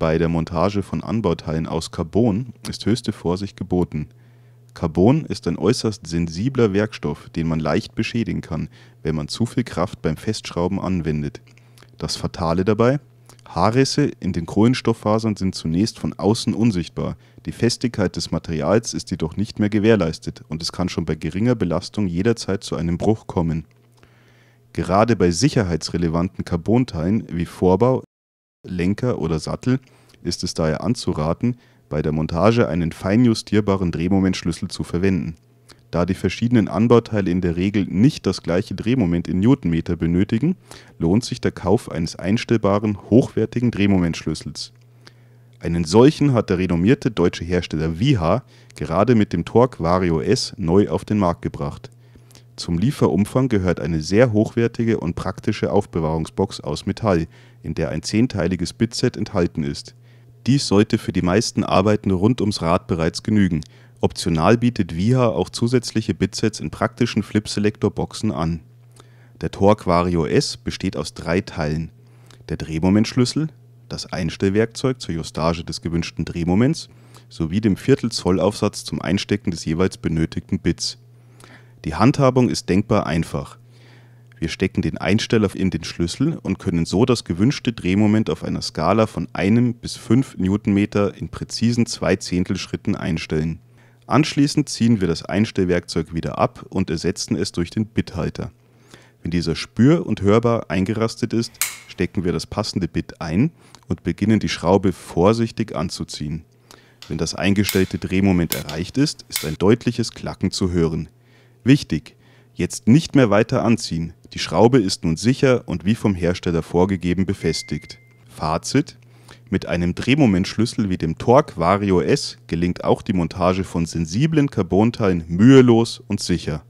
Bei der Montage von Anbauteilen aus Carbon ist höchste Vorsicht geboten. Carbon ist ein äußerst sensibler Werkstoff, den man leicht beschädigen kann, wenn man zu viel Kraft beim Festschrauben anwendet. Das Fatale dabei? Haarrisse in den Kohlenstofffasern sind zunächst von außen unsichtbar, die Festigkeit des Materials ist jedoch nicht mehr gewährleistet und es kann schon bei geringer Belastung jederzeit zu einem Bruch kommen. Gerade bei sicherheitsrelevanten Carbonteilen wie Vorbau Lenker oder Sattel ist es daher anzuraten, bei der Montage einen fein justierbaren Drehmomentschlüssel zu verwenden. Da die verschiedenen Anbauteile in der Regel nicht das gleiche Drehmoment in Newtonmeter benötigen, lohnt sich der Kauf eines einstellbaren, hochwertigen Drehmomentschlüssels. Einen solchen hat der renommierte deutsche Hersteller WIHA gerade mit dem Torque Vario S neu auf den Markt gebracht zum Lieferumfang gehört eine sehr hochwertige und praktische Aufbewahrungsbox aus Metall, in der ein zehnteiliges Bitset enthalten ist. Dies sollte für die meisten Arbeiten rund ums Rad bereits genügen, optional bietet Viha auch zusätzliche Bitsets in praktischen Flip-Selector-Boxen an. Der Torque Vario S besteht aus drei Teilen: der Drehmomentschlüssel, das Einstellwerkzeug zur Justage des gewünschten Drehmoments sowie dem viertel aufsatz zum Einstecken des jeweils benötigten Bits die Handhabung ist denkbar einfach. Wir stecken den Einsteller in den Schlüssel und können so das gewünschte Drehmoment auf einer Skala von 1 bis 5 Newtonmeter in präzisen Zehntelschritten einstellen. Anschließend ziehen wir das Einstellwerkzeug wieder ab und ersetzen es durch den Bithalter. Wenn dieser spür- und hörbar eingerastet ist, stecken wir das passende Bit ein und beginnen die Schraube vorsichtig anzuziehen. Wenn das eingestellte Drehmoment erreicht ist, ist ein deutliches Klacken zu hören. Wichtig! Jetzt nicht mehr weiter anziehen, die Schraube ist nun sicher und wie vom Hersteller vorgegeben befestigt. Fazit: Mit einem Drehmomentschlüssel wie dem Torque Vario S gelingt auch die Montage von sensiblen Carbonteilen mühelos und sicher